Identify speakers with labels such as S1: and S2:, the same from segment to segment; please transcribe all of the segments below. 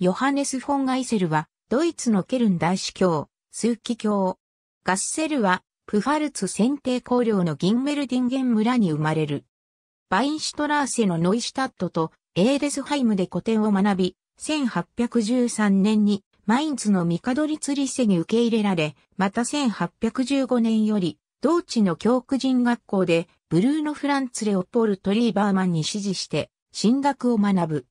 S1: ヨハネス・フォン・ガイセルは、ドイツのケルン大司教、スーキ教。ガッセルは、プファルツ選定公領のギンメルディンゲン村に生まれる。バインシュトラーセのノイシュタットとエーデスハイムで古典を学び、1813年にマインツのミリツリセに受け入れられ、また1815年より、同地の教区人学校で、ブルーノ・フランツ・レオポール・トリーバーマンに指示して、進学を学ぶ。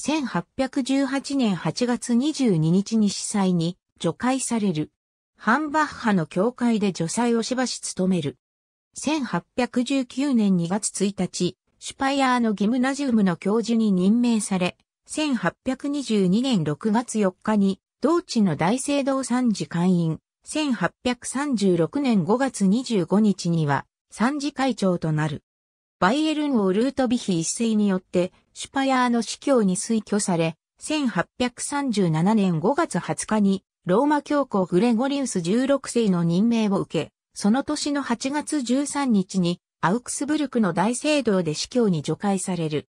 S1: 1818年8月22日に司祭に除会される。ハンバッハの教会で除祭をしばし務める。1819年2月1日、シュパイアーのギムナジウムの教授に任命され、1822年6月4日に、同地の大聖堂参事会員、1836年5月25日には、参事会長となる。バイエルンをルートビヒ一世によってシュパヤーの司教に推挙され、1837年5月20日にローマ教皇グレゴリウス16世の任命を受け、その年の8月13日にアウクスブルクの大聖堂で司教に除外される。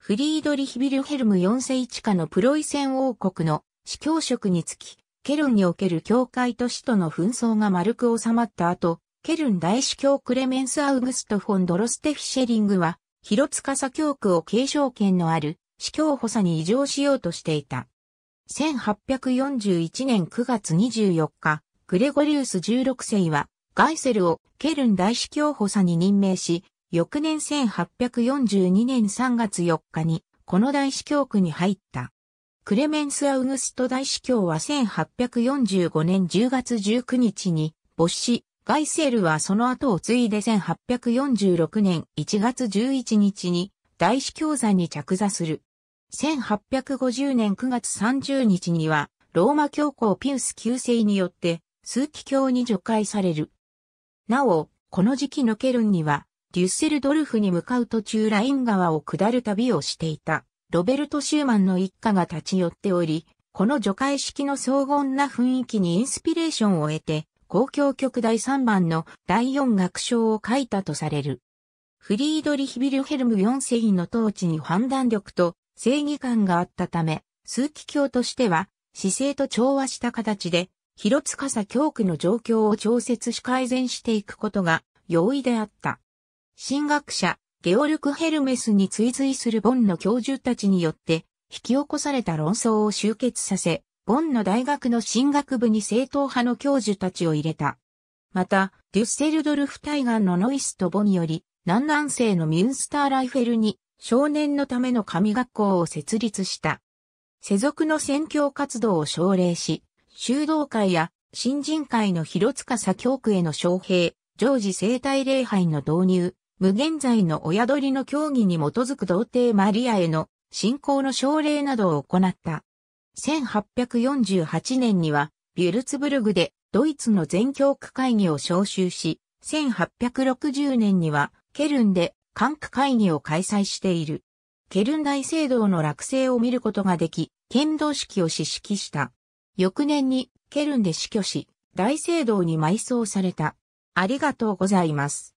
S1: フリードリヒ・ビルヘルム4世一下のプロイセン王国の司教職につき、ケロンにおける教会と使徒の紛争が丸く収まった後、ケルン大司教クレメンス・アウグスト・フォン・ドロステフ・シェリングは、広司教区を継承権のある、司教補佐に移譲しようとしていた。1841年9月24日、グレゴリウス16世は、ガイセルをケルン大司教補佐に任命し、翌年1842年3月4日に、この大司教区に入った。クレメンス・アウグスト大司教は1845年10月19日に、没死、ガイセールはその後を継いで1846年1月11日に大司教座に着座する。1850年9月30日にはローマ教皇ピウス旧世によって数奇教に除外される。なお、この時期のケルンにはデュッセルドルフに向かう途中ライン川を下る旅をしていたロベルト・シューマンの一家が立ち寄っており、この除海式の荘厳な雰囲気にインスピレーションを得て、交響曲第3番の第4楽章を書いたとされる。フリードリヒ・ビルヘルム4世の統治に判断力と正義感があったため、枢機卿としては姿勢と調和した形で、広司教区の状況を調節し改善していくことが容易であった。神学者、ゲオルク・ヘルメスに追随するボンの教授たちによって、引き起こされた論争を終結させ、ボンの大学の進学部に正統派の教授たちを入れた。また、デュッセルドルフ対岸のノイスとボンより、南南西のミュンスターライフェルに少年のための神学校を設立した。世俗の宣教活動を奨励し、修道会や新人会の広塚左京区への招聘、常時生態礼拝の導入、無限在の親鳥の教義に基づく童貞マリアへの信仰の奨励などを行った。1848年には、ビュルツブルグでドイツの全教区会議を招集し、1860年にはケルンで管区会議を開催している。ケルン大聖堂の落成を見ることができ、剣道式を指揮した。翌年にケルンで死去し、大聖堂に埋葬された。ありがとうございます。